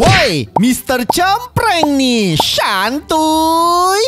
Whoa! Hey, Mr. Campreng nih, santuy.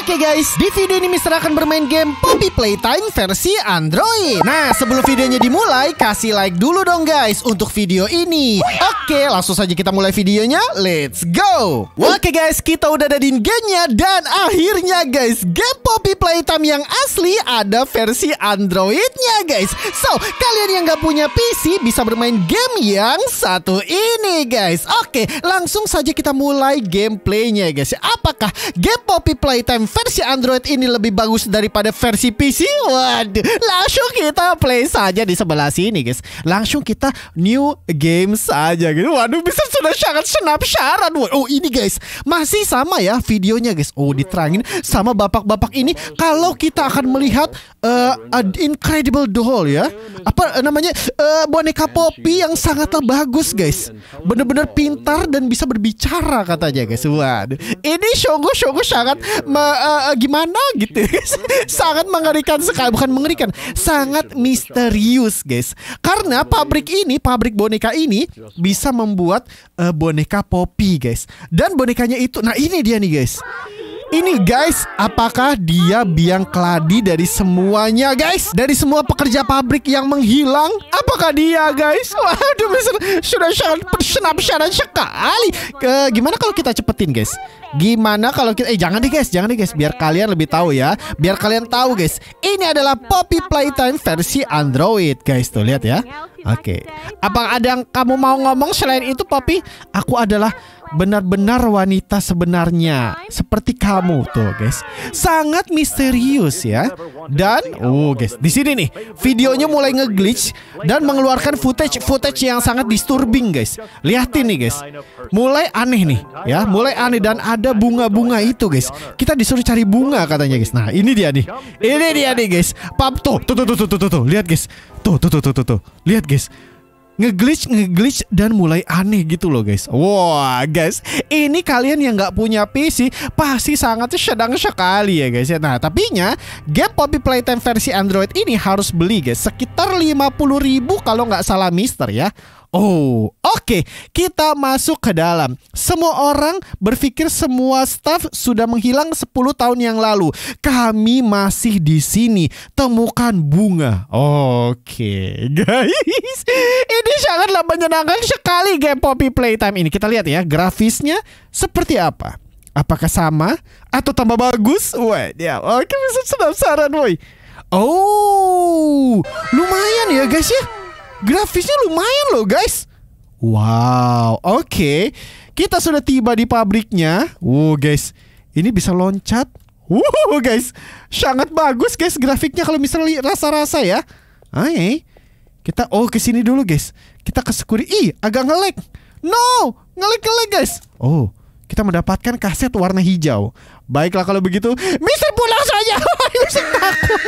Oke guys, di video ini Mister akan bermain game Poppy Playtime versi Android. Nah, sebelum videonya dimulai, kasih like dulu dong guys untuk video ini. Oke, langsung saja kita mulai videonya. Let's go. Oke guys, kita udah ada di gamenya dan akhirnya guys, game Poppy Playtime yang asli ada versi Androidnya guys. So, kalian yang nggak punya PC bisa bermain game yang satu ini guys. Oke, langsung langsung saja kita mulai gameplaynya ya guys Apakah game Poppy Playtime versi Android ini lebih bagus daripada versi PC? Waduh, langsung kita play saja di sebelah sini guys Langsung kita new game saja gitu Waduh, bisa sudah sangat syarat. Oh ini guys, masih sama ya videonya guys Oh diterangin sama bapak-bapak ini Kalau kita akan melihat uh, Incredible Doll ya Apa namanya? Uh, boneka Poppy yang sangatlah bagus guys Bener-bener pintar dan bisa berbicara katanya guys. Ini Shogo Shogo sangat me, uh, gimana gitu. sangat mengerikan sekali, bukan mengerikan, sangat misterius guys. Karena pabrik ini, pabrik boneka ini bisa membuat uh, boneka popi guys. Dan bonekanya itu, nah ini dia nih guys. Ini guys, apakah dia biang keladi dari semuanya guys? Dari semua pekerja pabrik yang menghilang? Apakah dia guys? Waduh, sudah sangat bersenap syarat sekali. Ke, gimana kalau kita cepetin guys? Gimana kalau kita eh jangan deh guys, jangan deh guys, biar kalian lebih tahu ya. Biar kalian tahu guys. Ini adalah Poppy Playtime versi Android guys. Tuh lihat ya. Oke. Okay. Apa ada yang kamu mau ngomong selain itu Poppy? Aku adalah benar-benar wanita sebenarnya seperti kamu tuh guys sangat misterius ya dan oh guys di sini nih videonya mulai ngeglitch dan mengeluarkan footage footage yang sangat disturbing guys lihatin nih guys mulai aneh nih ya mulai aneh dan ada bunga-bunga itu guys kita disuruh cari bunga katanya guys nah ini dia nih ini dia nih guys pap tuh tuh tuh tuh tuh tuh, tuh. lihat guys tuh tuh tuh tuh tuh, tuh. lihat guys ngeglitch ngeglitch dan mulai aneh gitu loh guys. Wah wow, guys, ini kalian yang nggak punya PC pasti sangat sedang sekali ya guys ya. Nah tapi nya game Poppy Playtime versi Android ini harus beli guys sekitar puluh ribu kalau nggak salah Mister ya. Oh, oke. Okay. Kita masuk ke dalam. Semua orang berpikir semua staff sudah menghilang 10 tahun yang lalu. Kami masih di sini. Temukan bunga. Oke, okay, guys. Ini sangatlah menyenangkan sekali game Poppy Playtime ini. Kita lihat ya grafisnya seperti apa. Apakah sama atau tambah bagus? Wah, ya. Oke, bisa sedap saran, woi Oh, lumayan ya guys ya. Grafisnya lumayan loh guys. Wow, oke. Okay. Kita sudah tiba di pabriknya. Wow guys, ini bisa loncat. Wow guys, sangat bagus guys grafiknya kalau misalnya rasa-rasa ya. Hai, kita oh ke sini dulu guys. Kita ke sekuri. Ih, agak ngelek. No, ngelek-ngelek guys. Oh, kita mendapatkan kaset warna hijau. Baiklah kalau begitu, Mister pulang saja. Mister takut.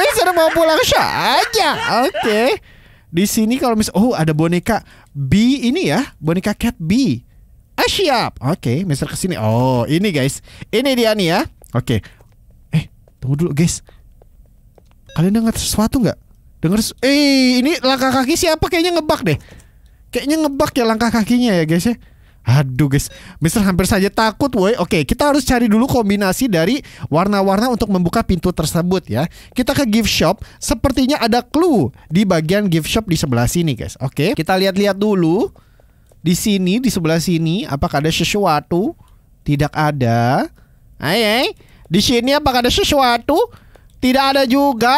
Mister mau pulang saja. Oke. Okay. Di sini kalau mis oh ada boneka B ini ya, boneka cat B. Ah siap. Oke, okay, Mister ke Oh, ini guys. Ini dia nih ya. Oke. Okay. Eh, tunggu dulu guys. Kalian dengar sesuatu nggak? Dengar eh ini langkah kaki siapa kayaknya ngebak deh. Kayaknya ngebak ya langkah kakinya ya guys ya. Aduh guys, Mister hampir saja takut woi. Oke, kita harus cari dulu kombinasi dari warna-warna untuk membuka pintu tersebut ya. Kita ke gift shop, sepertinya ada clue di bagian gift shop di sebelah sini guys. Oke, kita lihat-lihat dulu. Di sini, di sebelah sini, apakah ada sesuatu? Tidak ada. Ayay, di sini apakah ada sesuatu? Tidak ada juga.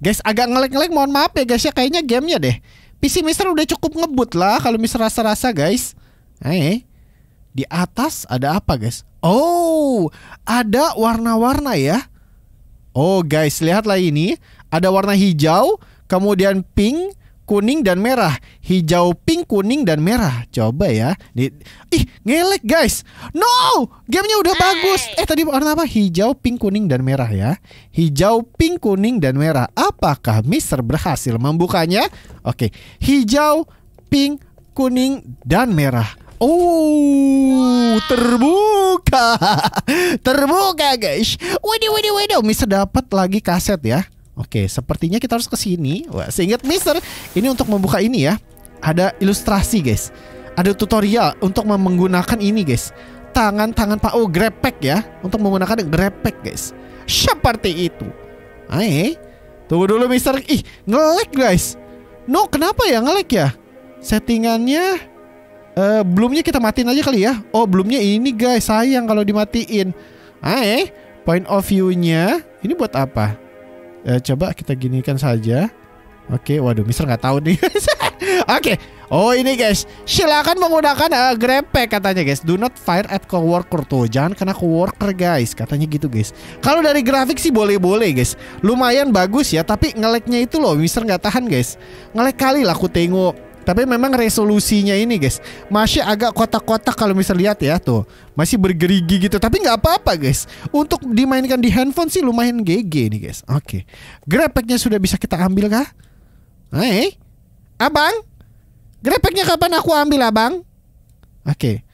Guys, agak ngelek-ngelek mohon maaf ya guys ya, kayaknya gamenya deh. PC Mister udah cukup ngebut lah kalau Mister rasa-rasa guys. Eh, di atas ada apa, guys? Oh, ada warna-warna ya. Oh, guys, lihatlah ini. Ada warna hijau, kemudian pink, kuning dan merah. Hijau, pink, kuning dan merah. Coba ya. Di... Ih, ngelek, guys. No! Gamenya udah Hai. bagus. Eh, tadi warna apa? Hijau, pink, kuning dan merah ya. Hijau, pink, kuning dan merah. Apakah Mister berhasil membukanya? Oke. Hijau, pink, kuning dan merah. Oh, terbuka. terbuka, guys. Waduh, waduh, waduh. Mister dapat lagi kaset ya. Oke, sepertinya kita harus ke sini. Wah, seingat Mister, ini untuk membuka ini ya. Ada ilustrasi, guys. Ada tutorial untuk menggunakan ini, guys. Tangan-tangan Pak Oh, grepek ya. Untuk menggunakan grepek, guys. Seperti itu. Aye. Tunggu dulu, Mister. Ih, ngelek, guys. No, kenapa ya ngelek ya? Settingannya uh, belumnya kita matiin aja kali ya. Oh, belumnya ini guys, sayang kalau dimatiin. Ah, eh, point of view-nya ini buat apa? Uh, coba kita ginikan saja. Oke, okay, waduh, Mister nggak tahu nih. Oke, okay. oh ini guys, silakan menggunakan uh, katanya guys. Do not fire at coworker tuh, jangan kena coworker guys, katanya gitu guys. Kalau dari grafik sih boleh-boleh guys, lumayan bagus ya. Tapi ngeleknya itu loh, Mister nggak tahan guys. Ngelek kali lah aku tengok tapi memang resolusinya ini guys Masih agak kotak-kotak kalau misal lihat ya tuh Masih bergerigi gitu Tapi nggak apa-apa guys Untuk dimainkan di handphone sih lumayan GG nih guys Oke okay. Grepeknya sudah bisa kita ambil kah? Hei eh? Abang Grepeknya kapan aku ambil abang? Oke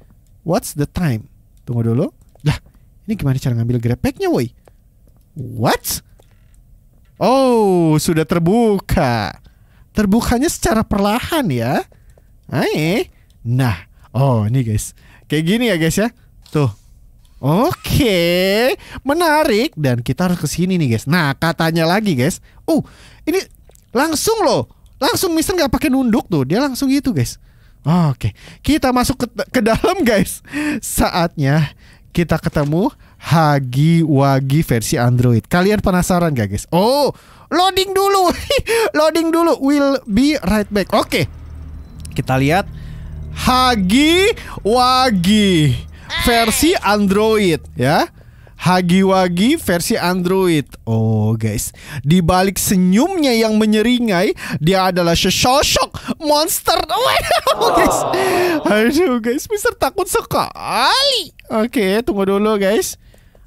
What's the time? Tunggu dulu Lah ini gimana cara ngambil grepeknya woi? What? Oh sudah terbuka terbukanya secara perlahan ya. Aih. Nah, oh ini guys. Kayak gini ya guys ya. Tuh. Oke, menarik dan kita harus ke sini nih guys. Nah, katanya lagi guys. Uh, ini langsung loh. Langsung Mister nggak pakai nunduk tuh. Dia langsung gitu guys. Oke, kita masuk ke, ke dalam guys. Saatnya kita ketemu Hagi Wagi versi Android. Kalian penasaran gak guys? Oh, Loading dulu. Loading dulu. Will be right back. Oke. Kita lihat Hagi Wagi versi Android ya. Hagi Wagi versi Android. Oh guys, di balik senyumnya yang menyeringai, dia adalah sesosok monster. Oh guys, aduh guys, Mister takut sekali. Oke, okay, tunggu dulu guys.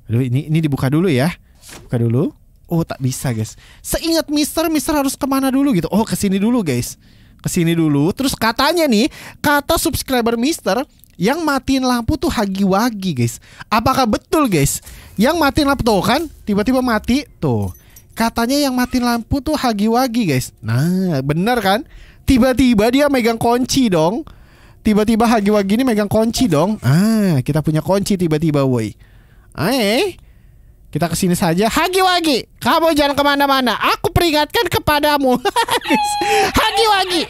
Aduh, ini ini dibuka dulu ya. Buka dulu oh tak bisa guys seingat Mister Mister harus kemana dulu gitu oh kesini dulu guys kesini dulu terus katanya nih kata subscriber Mister yang matiin lampu tuh hagi-wagi guys apakah betul guys yang matiin lampu tuh kan tiba-tiba mati tuh katanya yang matiin lampu tuh hagi-wagi guys nah bener kan tiba-tiba dia megang kunci dong tiba-tiba hagi-wagi ini megang kunci dong ah kita punya kunci tiba-tiba woi ah, eh kita ke sini saja Hagi Wagi Kamu jangan kemana-mana Aku peringatkan kepadamu Hagi Wagi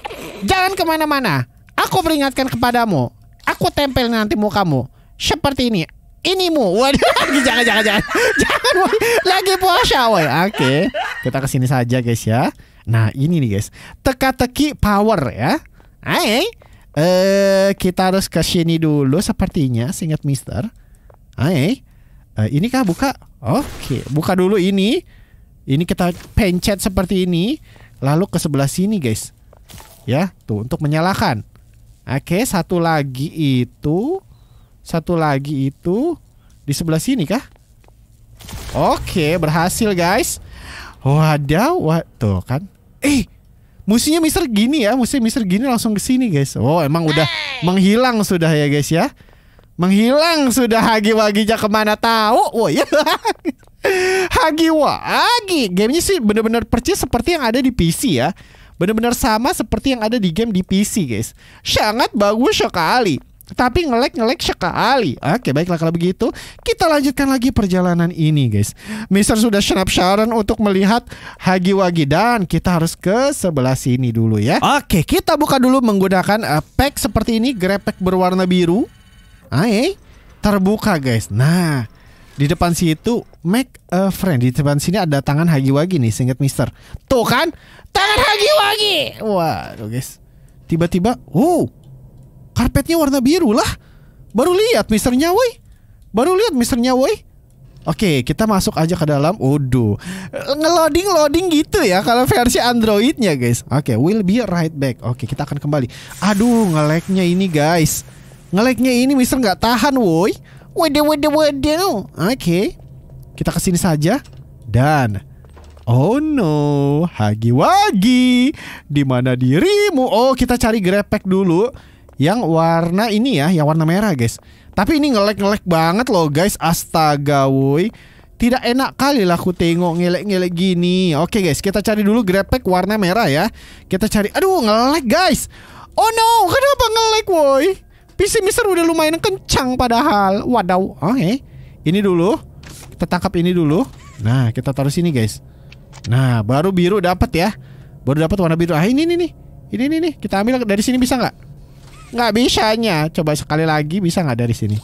Jangan kemana-mana Aku peringatkan kepadamu Aku tempel nanti kamu, Seperti ini ini mu, Waduh Jangan jangan jangan Jangan woy. Lagi puasa woy Oke okay. Kita sini saja guys ya Nah ini nih guys Teka-teki power ya Hai eh kita harus ke sini dulu sepertinya singkat Mister. Hai. Eh, ini kah buka? Oke, buka dulu ini. Ini kita pencet seperti ini, lalu ke sebelah sini, guys. Ya, tuh untuk menyalakan. Oke, satu lagi itu, satu lagi itu di sebelah sini kah? Oke, berhasil, guys. Wadaw, wad, tuh kan. Eh, musuhnya Mister gini ya, musuhnya Mister gini langsung ke sini, guys. Oh, emang udah menghilang sudah ya, guys ya menghilang sudah Hagi Waginya kemana tahu wah oh, ya Hagi Wagi gamenya sih bener-bener percis seperti yang ada di PC ya bener-bener sama seperti yang ada di game di PC guys sangat bagus sekali tapi ngelek ngelek sekali Oke baiklah kalau begitu Kita lanjutkan lagi perjalanan ini guys Mister sudah senap untuk melihat Hagi Wagi Dan kita harus ke sebelah sini dulu ya Oke kita buka dulu menggunakan uh, pack seperti ini Grepek berwarna biru Ah, eh, terbuka guys. Nah, di depan situ make eh, a friend. Di depan sini ada tangan Wagi nih, singkat Mister. Tuh kan, tangan Wagi. Wah, tuh guys. Tiba-tiba, wow, karpetnya warna biru lah. Baru lihat Misternya, woi. Baru lihat Misternya, woi. Oke, kita masuk aja ke dalam. Waduh, ngeloading loading gitu ya kalau versi Androidnya, guys. Oke, we'll be right back. Oke, kita akan kembali. Aduh, ngeleknya ini, guys. Ngeleknya ini Mister nggak tahan woi Waduh waduh waduh Oke okay. Kita sini saja Dan Oh no Hagi-wagi di mana dirimu Oh kita cari grepek dulu Yang warna ini ya Yang warna merah guys Tapi ini ngelek-ngelek banget loh guys Astaga woi tidak enak kali lah aku tengok ngelek-ngelek gini. Oke guys, kita cari dulu grepek warna merah ya. Kita cari. Aduh, ngelek guys. Oh no, kenapa ngelek woi? PC Mister udah lumayan kencang padahal. Wadaw. Oke. Okay. Ini dulu. Kita tangkap ini dulu. Nah, kita taruh sini, guys. Nah, baru biru dapat ya. Baru dapat warna biru. Ah, ini nih nih. Ini nih nih. Kita ambil dari sini bisa nggak? Nggak bisanya. Coba sekali lagi bisa nggak dari sini?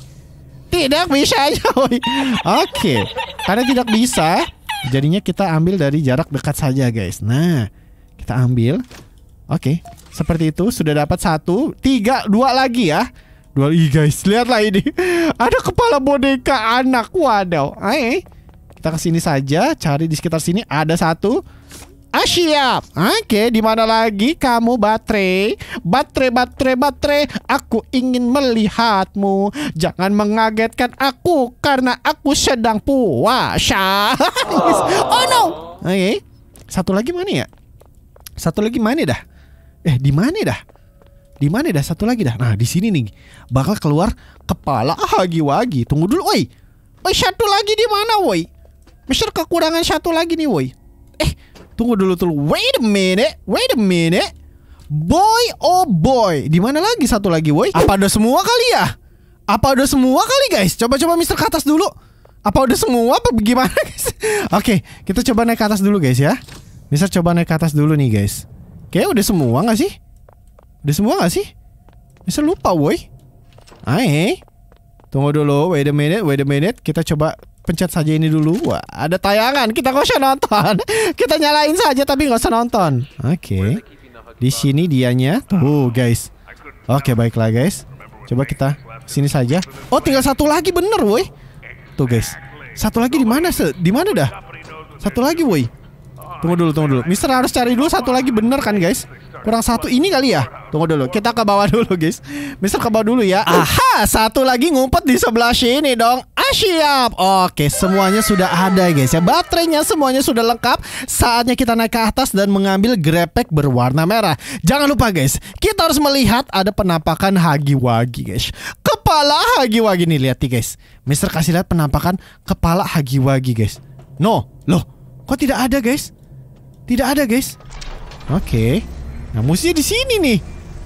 Tidak bisa, Oke. Okay. Karena tidak bisa, jadinya kita ambil dari jarak dekat saja, guys. Nah, kita ambil. Oke. Okay. Seperti itu sudah dapat satu, tiga, dua lagi ya. Dua lagi guys, lihatlah ini. Ada kepala boneka anak. Waduh. Eh, ayo Kita ke sini saja, cari di sekitar sini ada satu. Ah siap. Oke, di mana lagi kamu baterai? Baterai, baterai, baterai. Aku ingin melihatmu. Jangan mengagetkan aku karena aku sedang puasa. oh no. Oh. Oke. Satu lagi mana ya? Satu lagi mana dah? eh di mana dah? Di mana dah satu lagi dah? Nah, di sini nih bakal keluar kepala ah, lagi wagi Tunggu dulu, woi. Woi, satu lagi di mana, woi? Mister kekurangan satu lagi nih, woi. Eh, tunggu dulu tuh. Wait a minute. Wait a minute. Boy oh boy. Di mana lagi satu lagi, woi? Apa udah semua kali ya? Apa udah semua kali, guys? Coba-coba Mister ke atas dulu. Apa udah semua apa gimana, guys? Oke, okay, kita coba naik ke atas dulu, guys ya. Mister coba naik ke atas dulu nih, guys. Kayak udah semua gak sih? Udah semua gak sih? Bisa lupa woi Ae Tunggu dulu Wait a minute Wait a minute Kita coba pencet saja ini dulu Wah ada tayangan Kita gak usah nonton Kita nyalain saja tapi gak usah nonton Oke okay. Di sini dianya Tuh guys Oke okay, baiklah guys Coba kita sini saja Oh tinggal satu lagi bener woi Tuh guys Satu lagi di mana se? Di mana dah? Satu lagi woi Tunggu dulu, tunggu dulu. Mister harus cari dulu satu lagi bener kan guys? Kurang satu ini kali ya? Tunggu dulu, kita ke bawah dulu guys. Mister ke bawah dulu ya. Ah. Aha, satu lagi ngumpet di sebelah sini dong. Ah siap. Oke, semuanya sudah ada guys ya. Baterainya semuanya sudah lengkap. Saatnya kita naik ke atas dan mengambil grepek berwarna merah. Jangan lupa guys, kita harus melihat ada penampakan Hagiwagi guys. Kepala Hagiwagi nih lihat nih guys. Mister kasih lihat penampakan kepala Hagiwagi guys. No, loh, kok tidak ada guys? Tidak ada, guys. Oke. Okay. Nah, musuhnya di sini nih.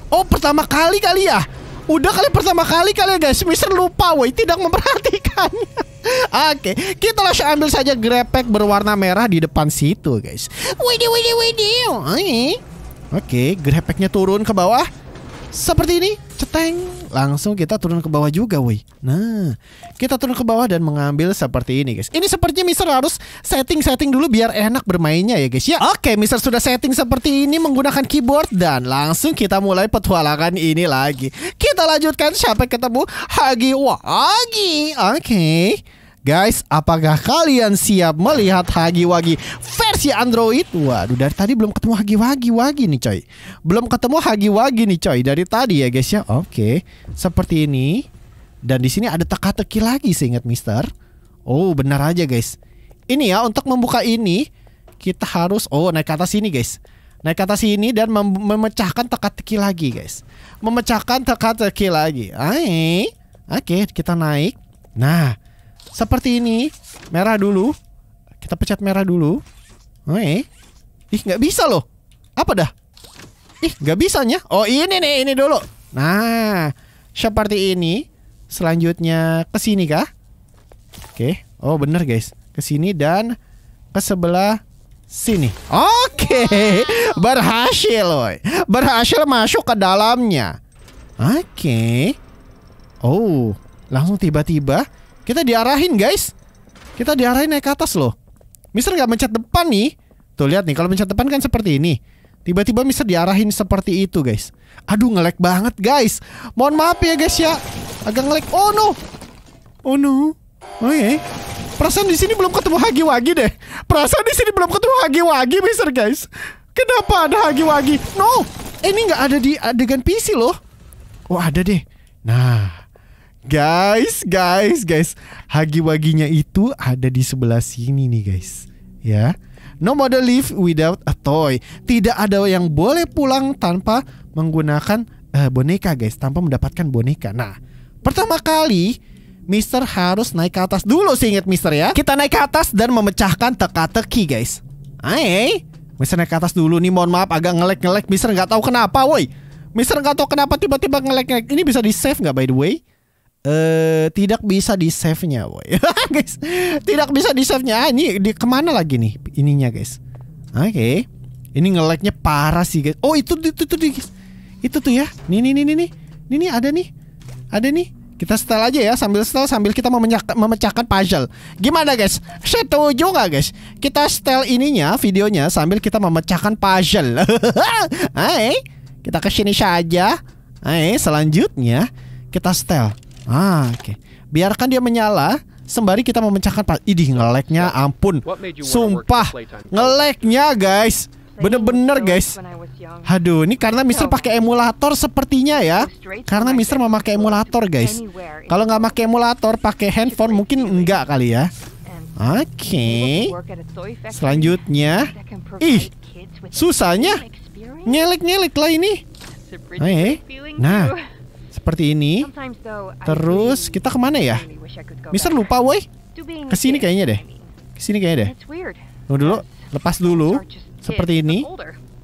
Oh, pertama kali kali ya. Udah kali pertama kali kali ya, guys. Mister lupa, woi, tidak memperhatikannya. Oke, okay. kita langsung ambil saja grepek berwarna merah di depan situ, guys. Widi widi widi. Oke, okay, grepeknya turun ke bawah. Seperti ini teng, langsung kita turun ke bawah juga, woi. Nah, kita turun ke bawah dan mengambil seperti ini, guys. Ini sepertinya Mister harus setting-setting dulu biar enak bermainnya ya, guys. Ya, oke, okay, Mister sudah setting seperti ini menggunakan keyboard dan langsung kita mulai petualangan ini lagi. Kita lanjutkan sampai ketemu Hagi Wagi. Oke. Okay. Guys, apakah kalian siap melihat Hagi Wagi? Galaxy Android. Waduh, dari tadi belum ketemu hagi-wagi-wagi nih, coy. Belum ketemu hagi-wagi nih, coy. Dari tadi ya, guys ya. Oke. Seperti ini. Dan di sini ada teka-teki lagi seingat Mister. Oh, benar aja, guys. Ini ya untuk membuka ini kita harus oh naik ke atas sini, guys. Naik ke atas sini dan mem memecahkan teka-teki lagi, guys. Memecahkan teka-teki lagi. Hai. Oke, kita naik. Nah, seperti ini. Merah dulu. Kita pecat merah dulu. Weh. Ih, nggak bisa loh. Apa dah? Ih, nggak bisanya. Oh, ini nih, ini dulu. Nah, seperti ini. Selanjutnya ke sini kah? Oke. Oh, bener guys. Ke sini dan ke sebelah sini. Oke. Berhasil, loh. Berhasil masuk ke dalamnya. Oke. Oh, langsung tiba-tiba kita diarahin, guys. Kita diarahin naik ke atas loh. Mister nggak mencet depan nih. Tuh lihat nih, kalau mencet depan kan seperti ini. Tiba-tiba Mister diarahin seperti itu, guys. Aduh, ngelek banget, guys. Mohon maaf ya, guys ya. Agak ngelek. Oh no. Oh no. Oke. Oh, okay. Iya. Perasaan di sini belum ketemu hagi-wagi deh. Perasaan di sini belum ketemu hagi-wagi, Mister, guys. Kenapa ada hagi-wagi? No. ini nggak ada di adegan PC loh. Oh, ada deh. Nah, Guys, guys, guys. Hagi waginya itu ada di sebelah sini nih, guys. Ya. No mother live without a toy. Tidak ada yang boleh pulang tanpa menggunakan uh, boneka, guys, tanpa mendapatkan boneka. Nah, pertama kali Mister harus naik ke atas dulu sih ingat Mister ya. Kita naik ke atas dan memecahkan teka-teki, guys. Aye. Mister naik ke atas dulu nih, mohon maaf agak ngelek-ngelek. Mister nggak tahu kenapa, woi. Mister nggak tahu kenapa tiba-tiba ngelek-ngelek. Ini bisa di save nggak by the way? eh tidak bisa di save-nya, boy. guys, tidak bisa di save-nya. Ah, ini di kemana lagi nih ininya, guys? Oke. Okay. Ini nge nya parah sih, guys. Oh, itu itu itu itu, Itu tuh ya. Nih nih nih nih nih. Nih ada nih. Ada nih. Kita setel aja ya sambil setel sambil kita memecahkan, memecahkan puzzle. Gimana guys? Setuju nggak guys? Kita setel ininya videonya sambil kita memecahkan puzzle. Hai, kita kesini saja. Hai, selanjutnya kita setel. Ah, oke. Okay. Biarkan dia menyala sembari kita memecahkan pas idih ngeleknya ampun. Sumpah ngeleknya guys. Bener-bener guys Aduh ini karena Mister pakai emulator sepertinya ya Karena Mister memakai emulator guys Kalau nggak pakai emulator pakai handphone mungkin enggak kali ya Oke okay. Selanjutnya Ih Susahnya Nyelik-nyelik lah ini eh. Nah seperti ini. Terus kita kemana ya? Mister lupa, woi. Kesini kayaknya deh. Kesini kayaknya deh. Tunggu dulu, lepas dulu. Seperti ini.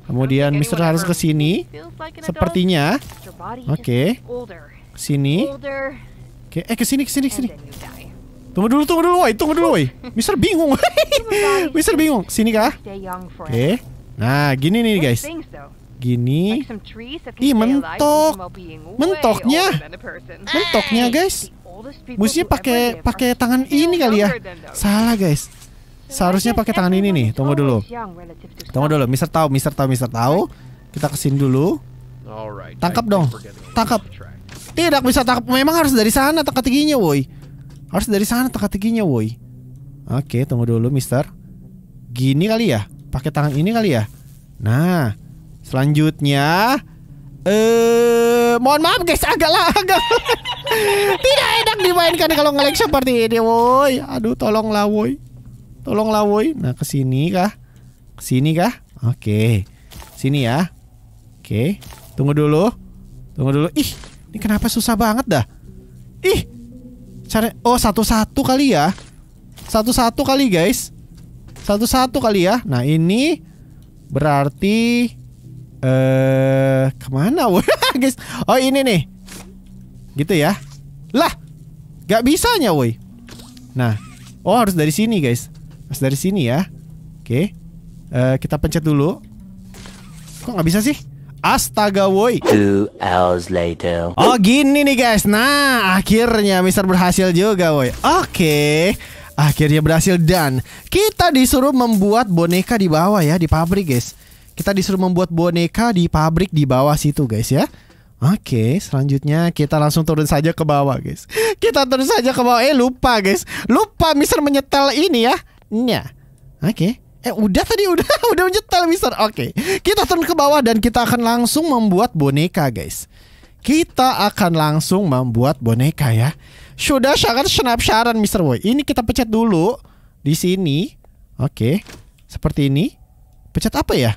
Kemudian Mister harus ke sini. Sepertinya. Oke. Okay. Sini. Oke, okay. eh ke sini ke sini ke sini. Tunggu dulu, tunggu dulu, woi. Tunggu dulu, woi. Mister bingung. Mister bingung. Sini kah? Oke. Okay. Nah, gini nih, guys gini. Ih, mentok. Mentoknya. Mentoknya, guys. Mestinya pakai pakai tangan ini kali ya. Salah, guys. Seharusnya pakai tangan ini nih. Tunggu dulu. Tunggu dulu. Mister tahu, Mister tahu, Mister tahu. Kita kesini dulu. Tangkap dong. Tangkap. Tidak bisa tangkap. Memang harus dari sana teka tingginya, woi. Harus dari sana teka tingginya, woi. Oke, tunggu dulu, Mister. Gini kali ya. Pakai tangan ini kali ya. Nah, Selanjutnya eh mohon maaf guys agak lah agak tidak enak dimainkan kalau ngelag seperti ini woi. Aduh tolonglah woi. Tolonglah woi. Nah, kesini sini kah? Ke kah? Oke. Sini ya. Oke. Tunggu dulu. Tunggu dulu. Ih, ini kenapa susah banget dah? Ih. Cara oh satu-satu kali ya. Satu-satu kali guys. Satu-satu kali ya. Nah, ini berarti Eh, uh, kemana guys? Oh ini nih, gitu ya? Lah, gak bisanya woi. Nah, oh harus dari sini guys, harus dari sini ya. Oke, okay. uh, eh, kita pencet dulu. Kok gak bisa sih? Astaga woi. Two hours later. Oh gini nih guys. Nah akhirnya Mister berhasil juga woi. Oke. Okay. Akhirnya berhasil dan kita disuruh membuat boneka di bawah ya di pabrik guys. Kita disuruh membuat boneka di pabrik di bawah situ guys ya. Oke, selanjutnya kita langsung turun saja ke bawah, guys. Kita turun saja ke bawah. Eh, lupa, guys. Lupa Mister menyetel ini ya. Nya. Oke. Eh, udah tadi udah udah menyetel Mister. Oke. Kita turun ke bawah dan kita akan langsung membuat boneka, guys. Kita akan langsung membuat boneka ya. Sudah sangat snapsharan Mister Boy. Ini kita pecat dulu di sini. Oke. Seperti ini. Pecat apa ya?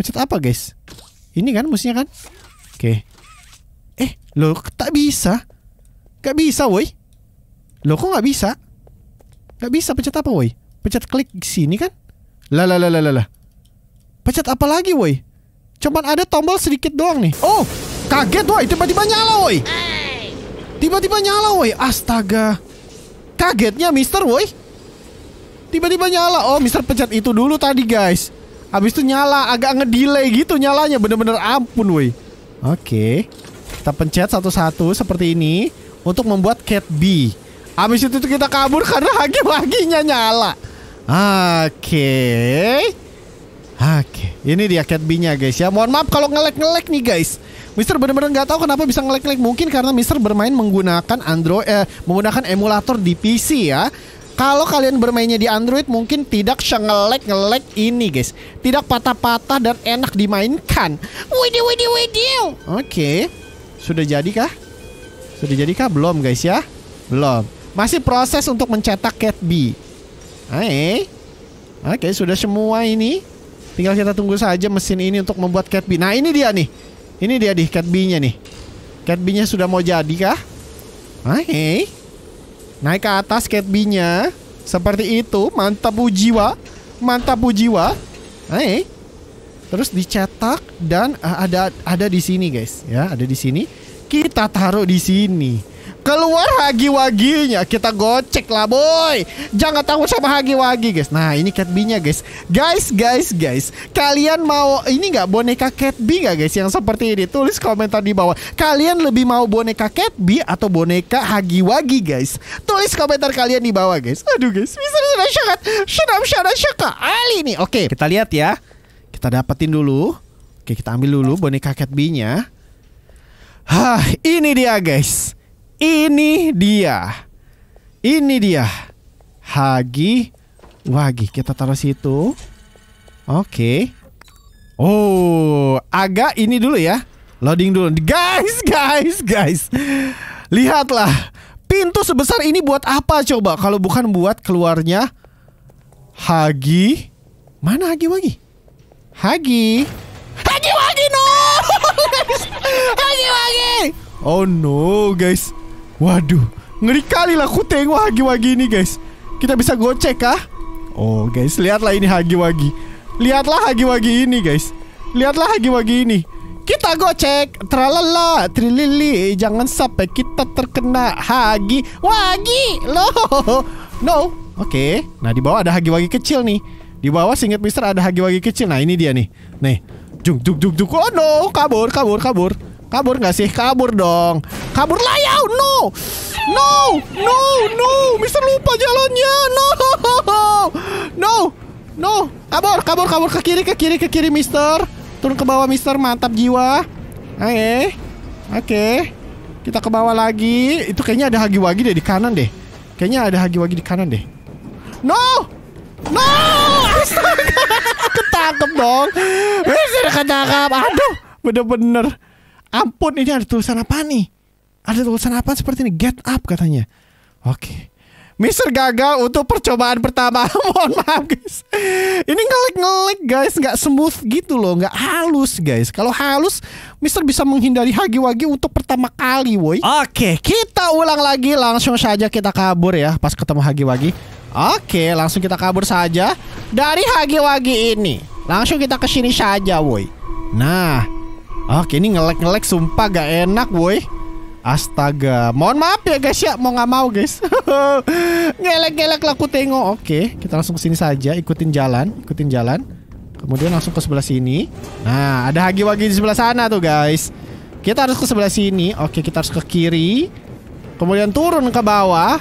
Pencet apa guys? Ini kan musuhnya kan? Oke. Okay. Eh, lo tak bisa. Gak bisa woi. Lo kok gak bisa? Gak bisa pencet apa woi? Pencet klik sini kan? Lah lah lah lah lah. Pencet apa lagi woi? Cuman ada tombol sedikit doang nih. Oh, kaget woi, tiba-tiba nyala woi. Tiba-tiba nyala woi. Astaga. Kagetnya Mister woi. Tiba-tiba nyala. Oh, Mister pencet itu dulu tadi, guys. Habis itu nyala agak ngedelay gitu nyalanya bener-bener ampun woi. Oke. Kita pencet satu-satu seperti ini untuk membuat cat B. Habis itu kita kabur karena hagi laginya nyala. Oke. Oke, ini dia cat B-nya guys ya. Mohon maaf kalau ngelek-ngelek nih guys. Mister bener-bener nggak tahu kenapa bisa ngelek-ngelek. Mungkin karena Mister bermain menggunakan Android eh menggunakan emulator di PC ya. Kalau kalian bermainnya di Android mungkin tidak sengelek ngelek ini guys. Tidak patah-patah dan enak dimainkan. Widi, Widi, Widi. Oke. Okay. Sudah jadi kah? Sudah jadi kah? Belum guys ya. Belum. Masih proses untuk mencetak cat B. Hai. Oke, okay, sudah semua ini. Tinggal kita tunggu saja mesin ini untuk membuat cat B. Nah, ini dia nih. Ini dia di cat B-nya nih. Cat B-nya sudah mau jadi kah? okay. Naik ke atas cat B-nya. Seperti itu, mantap ujiwa. Mantap ujiwa. Hai. Terus dicetak dan ah, ada ada di sini, guys, ya. Ada di sini. Kita taruh di sini keluar hagi-waginya kita gocek lah boy jangan takut sama hagi-wagi guys nah ini cat nya guys guys guys guys kalian mau ini nggak boneka cat B nggak guys yang seperti ini tulis komentar di bawah kalian lebih mau boneka cat B atau boneka hagi-wagi guys tulis komentar kalian di bawah guys aduh guys bisa sudah syarat syarat syarat syarat ali nih oke kita lihat ya kita dapetin dulu oke kita ambil dulu boneka cat B nya Hah, ini dia guys. Ini dia. Ini dia. Hagi Wagi. Kita taruh situ. Oke. Okay. Oh, agak ini dulu ya. Loading dulu. Guys, guys, guys. Lihatlah. Pintu sebesar ini buat apa coba kalau bukan buat keluarnya Hagi. Mana Hagi Wagi? Hagi. Hagi Wagi no. Hagi Wagi. Oh no, guys. Waduh, ngeri kali lah tengok hagi wagi ini guys. Kita bisa gocek kah? Oh guys, lihatlah ini hagi-wagi. Lihatlah hagi-wagi ini guys. Lihatlah hagi-wagi ini. Kita gocek, tralala, trilili, jangan sampai kita terkena hagi wagi. Loh, no. Oke, okay. nah di bawah ada hagi-wagi kecil nih. Di bawah singkat Mister ada hagi-wagi kecil. Nah ini dia nih. Nih, jung jung jung jung. Oh no, kabur, kabur, kabur. Kabur nggak sih? Kabur dong. Kabur layau. No. No. No. No. Mister lupa jalannya. No. No. No. Kabur, kabur, kabur ke kiri, ke kiri, ke kiri, Mister. Turun ke bawah, Mister. Mantap jiwa. Oke. Oke. Kita ke bawah lagi. Itu kayaknya ada hagi-wagi deh di kanan deh. Kayaknya ada hagi-wagi di kanan deh. No! No! Astaga! Ketangkep dong. mister ketangkep Aduh, bener-bener ampun ini ada tulisan apa nih? Ada tulisan apa seperti ini? Get up katanya. Oke. Okay. Mister gagal untuk percobaan pertama. Mohon maaf guys. Ini ngelik-ngelik guys, nggak smooth gitu loh, nggak halus guys. Kalau halus, Mister bisa menghindari hagi-wagi untuk pertama kali, woi. Oke, okay, kita ulang lagi langsung saja kita kabur ya pas ketemu hagi-wagi. Oke, okay, langsung kita kabur saja dari hagi-wagi ini. Langsung kita ke sini saja, woi. Nah, Oke ini ngelek-ngelek sumpah gak enak woi Astaga Mohon maaf ya guys ya Mau gak mau guys Ngelek-ngelek laku tengok Oke kita langsung ke sini saja Ikutin jalan Ikutin jalan Kemudian langsung ke sebelah sini Nah ada hagi-wagi di sebelah sana tuh guys Kita harus ke sebelah sini Oke kita harus ke kiri Kemudian turun ke bawah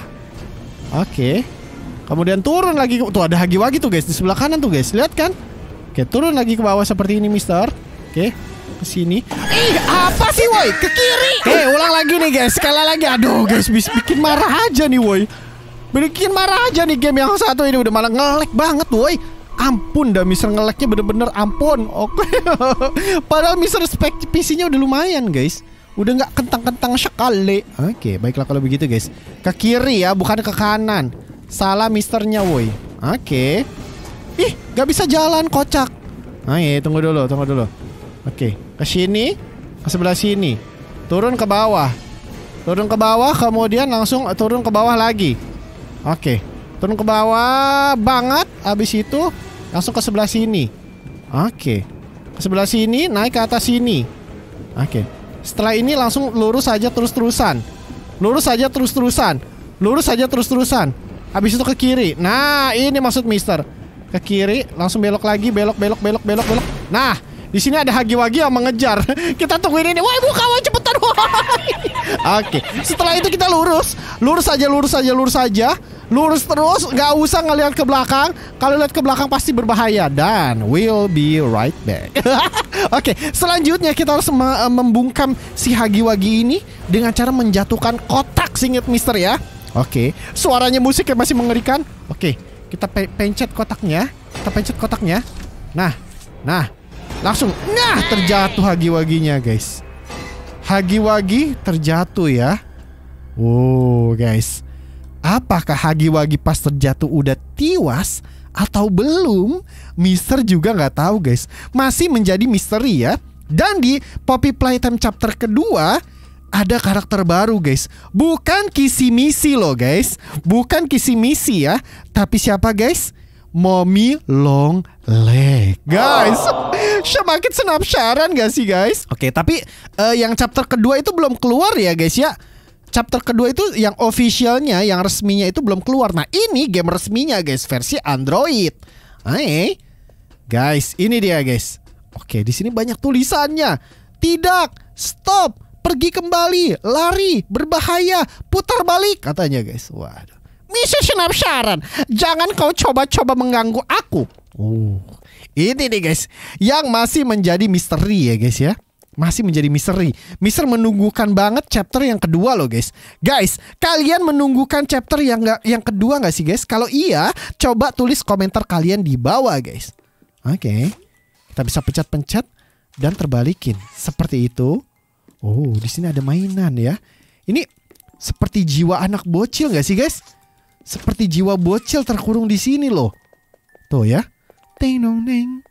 Oke Kemudian turun lagi Tuh ada hagi-wagi tuh guys Di sebelah kanan tuh guys Lihat kan Oke turun lagi ke bawah seperti ini mister Oke ke sini. Ih, apa sih woi? Ke kiri. Eh, hey, ulang lagi nih guys. Sekali lagi. Aduh, guys, bis bikin marah aja nih woi. Bikin marah aja nih game yang satu ini udah malah ngelek banget woi ampun dah Mister ngeleknya bener-bener ampun oke padahal Mister spek PC-nya udah lumayan guys udah nggak kentang-kentang sekali oke baiklah kalau begitu guys ke kiri ya bukan ke kanan salah Misternya woi oke ih nggak bisa jalan kocak Ayo ah, iya, iya, tunggu dulu tunggu dulu oke okay ke sini, ke sebelah sini. Turun ke bawah. Turun ke bawah kemudian langsung eh, turun ke bawah lagi. Oke. Turun ke bawah banget habis itu langsung ke sebelah sini. Oke. Ke sebelah sini naik ke atas sini. Oke. Setelah ini langsung lurus saja terus-terusan. Lurus saja terus-terusan. Lurus saja terus-terusan. Habis itu ke kiri. Nah, ini maksud Mister. Ke kiri, langsung belok lagi, belok belok belok belok belok. Nah, di sini ada hagi-wagi yang mengejar. Kita tungguin ini. Woi, buka woi cepetan woi. Oke. Setelah itu kita lurus. Lurus aja, lurus aja, lurus aja. Lurus terus, nggak usah ngelihat ke belakang. Kalau lihat ke belakang pasti berbahaya dan we'll be right back. Oke, selanjutnya kita harus eh, membungkam si hagi-wagi ini dengan cara menjatuhkan kotak singet Mister ya. Oke, suaranya musik yang masih mengerikan. Oke, kita pe pencet kotaknya. Kita pencet kotaknya. Nah, nah, Langsung nah terjatuh hagi-waginya guys. Hagi-wagi terjatuh ya. Wow guys. Apakah hagi-wagi pas terjatuh udah tiwas atau belum? Mister juga nggak tahu guys. Masih menjadi misteri ya. Dan di Poppy Playtime chapter kedua ada karakter baru guys Bukan kisi misi loh guys Bukan kisi misi ya Tapi siapa guys? Mommy Long leg. Guys, semakin syaran gak sih guys? Oke, okay, tapi uh, yang chapter kedua itu belum keluar ya guys ya? Chapter kedua itu yang officialnya, yang resminya itu belum keluar. Nah ini game resminya guys, versi Android. Hai, eh, guys, ini dia guys. Oke, di sini banyak tulisannya. Tidak, stop, pergi kembali, lari, berbahaya, putar balik katanya guys. Waduh. Misi saran jangan kau coba-coba mengganggu aku. Oh. Ini nih guys, yang masih menjadi misteri ya guys ya masih menjadi misteri. Mister menunggukan banget chapter yang kedua loh guys. Guys, kalian menunggukan chapter yang gak, yang kedua gak sih guys? Kalau iya, coba tulis komentar kalian di bawah guys. Oke, okay. kita bisa pencet-pencet dan terbalikin seperti itu. Oh, di sini ada mainan ya. Ini seperti jiwa anak bocil gak sih guys? seperti jiwa bocil terkurung di sini loh. Tuh ya. Teng dong neng.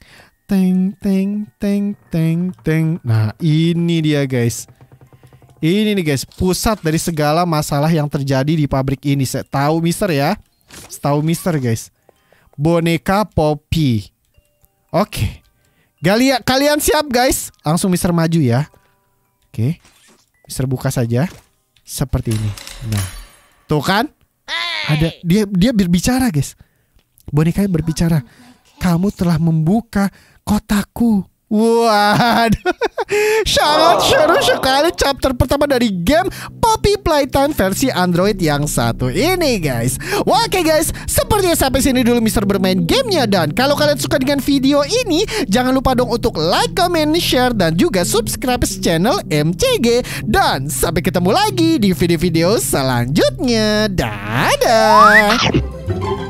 Teng teng teng teng teng. Nah, ini dia guys. Ini nih guys, pusat dari segala masalah yang terjadi di pabrik ini. Saya tahu Mister ya. Tahu Mister guys. Boneka Poppy. Oke. kalian siap guys? Langsung Mister maju ya. Oke. Mister buka saja. Seperti ini. Nah. Tuh kan? Ada dia dia berbicara, guys. Bonekanya oh berbicara. Kamu telah membuka kotaku. Waduh. Sangat ah. seru sekali chapter pertama dari game Poppy Playtime versi Android yang satu ini guys Oke guys, sepertinya sampai sini dulu Mister bermain gamenya Dan kalau kalian suka dengan video ini Jangan lupa dong untuk like, comment, share, dan juga subscribe channel MCG Dan sampai ketemu lagi di video-video selanjutnya Dadah